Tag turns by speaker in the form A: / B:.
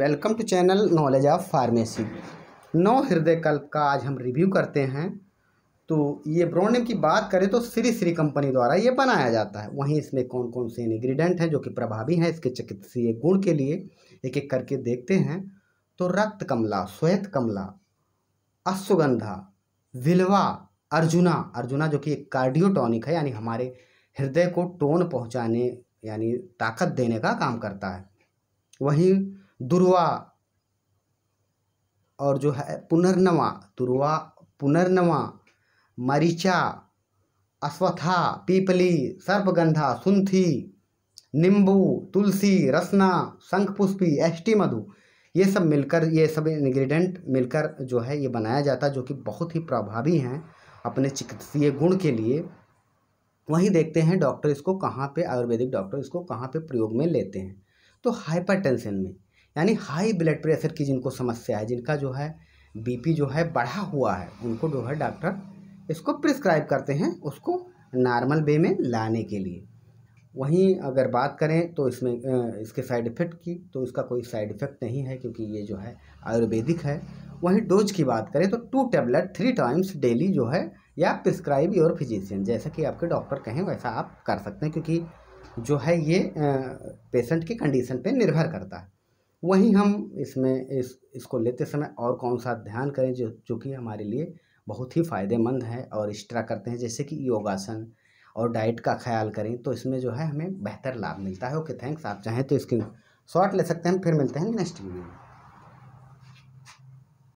A: welcome to channel knowledge of pharmacy नौ हृदय कल्प का आज हम रिव्यू करते हैं तो ये नेम की बात करें तो श्री श्री कंपनी द्वारा ये बनाया जाता है वहीं इसमें कौन कौन से इन्ग्रीडियंट हैं जो कि प्रभावी हैं इसके चिकित्सीय गुण के लिए एक एक करके देखते हैं तो रक्त कमला श्वेत कमला अश्वगंधा विलवा अर्जुना अर्जुना जो कि एक कार्डियोटॉनिक है यानी हमारे हृदय को टोन पहुँचाने यानी ताकत देने का काम करता है वहीं दुर्वा और जो है पुनर्नवा दुर्वा पुनर्नवा मरीचा अश्वथा पीपली सर्पगंधा सुंथी नींबू तुलसी रसना शंखपुष्पी एष्टी मधु ये सब मिलकर ये सब इंग्रेडिएंट मिलकर जो है ये बनाया जाता है जो कि बहुत ही प्रभावी हैं अपने चिकित्सीय गुण के लिए वहीं देखते हैं डॉक्टर इसको कहाँ पे आयुर्वेदिक डॉक्टर इसको कहाँ पे प्रयोग में लेते हैं तो हाइपरटेंशन में यानी हाई ब्लड प्रेशर की जिनको समस्या है जिनका जो है बीपी जो है बढ़ा हुआ है उनको जो है डॉक्टर इसको प्रिस्क्राइब करते हैं उसको नॉर्मल वे में लाने के लिए वहीं अगर बात करें तो इसमें इसके साइड इफ़ेक्ट की तो इसका कोई साइड इफ़ेक्ट नहीं है क्योंकि ये जो है आयुर्वेदिक है वहीं डोज की बात करें तो two tablet three times daily जो है या प्रिस्क्राइब योर फिजिशियन जैसा कि आपके डॉक्टर कहें वैसा आप कर सकते हैं क्योंकि जो है ये पेशेंट की कंडीशन पे निर्भर करता है वहीं हम इसमें इस इसको लेते समय और कौन सा ध्यान करें जो जो कि हमारे लिए बहुत ही फ़ायदेमंद है और एक्स्ट्रा करते हैं जैसे कि योगासन और डाइट का ख्याल करें तो इसमें जो है हमें बेहतर लाभ मिलता है ओके थैंक्स आप चाहें तो इसकी शॉर्ट ले सकते हैं फिर मिलते हैं नेक्स्ट वीडियो में